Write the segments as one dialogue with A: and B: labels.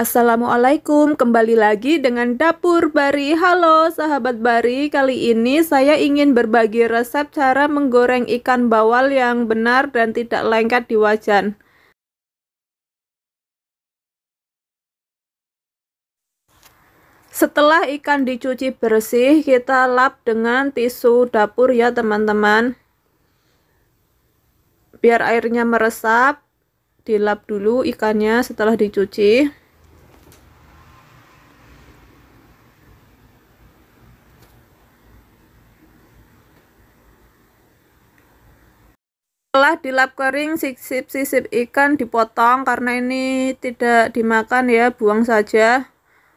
A: Assalamualaikum, kembali lagi dengan Dapur Bari. Halo sahabat Bari, kali ini saya ingin berbagi resep cara menggoreng ikan bawal yang benar dan tidak lengket di wajan. Setelah ikan dicuci bersih, kita lap dengan tisu dapur ya teman-teman. Biar airnya meresap, dilap dulu ikannya setelah dicuci. setelah dilap kering sisip-sisip ikan dipotong karena ini tidak dimakan ya buang saja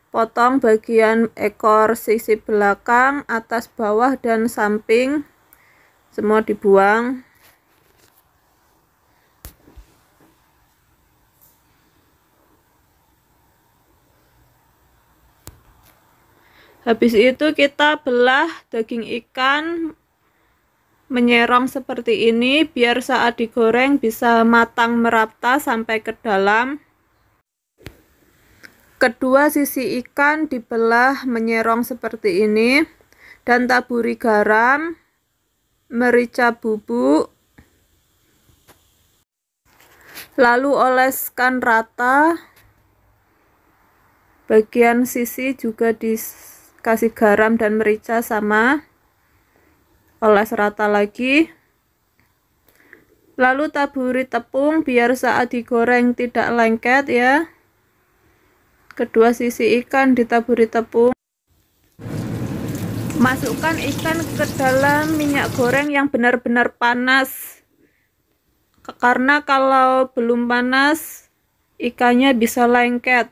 A: potong bagian ekor sisip belakang atas bawah dan samping semua dibuang Habis itu kita belah daging ikan menyerong seperti ini biar saat digoreng bisa matang merata sampai ke dalam kedua sisi ikan dibelah menyerong seperti ini dan taburi garam merica bubuk lalu oleskan rata bagian sisi juga dikasih garam dan merica sama oles rata lagi lalu taburi tepung biar saat digoreng tidak lengket ya kedua sisi ikan ditaburi tepung masukkan ikan ke dalam minyak goreng yang benar-benar panas karena kalau belum panas ikannya bisa lengket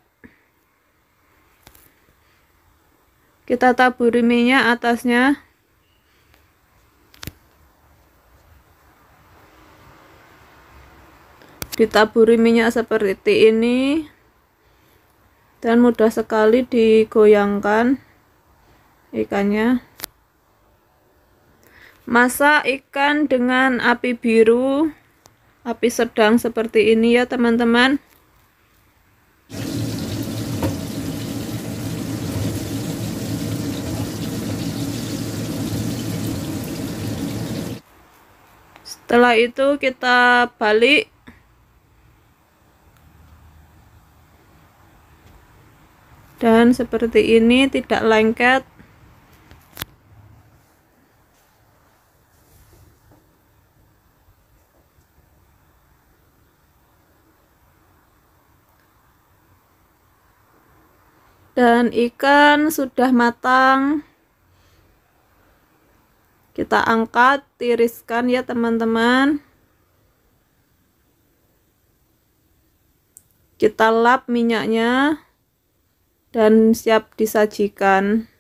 A: kita taburi minyak atasnya ditaburi minyak seperti ini dan mudah sekali digoyangkan ikannya masak ikan dengan api biru api sedang seperti ini ya teman-teman setelah itu kita balik dan seperti ini tidak lengket dan ikan sudah matang kita angkat tiriskan ya teman-teman kita lap minyaknya dan siap disajikan.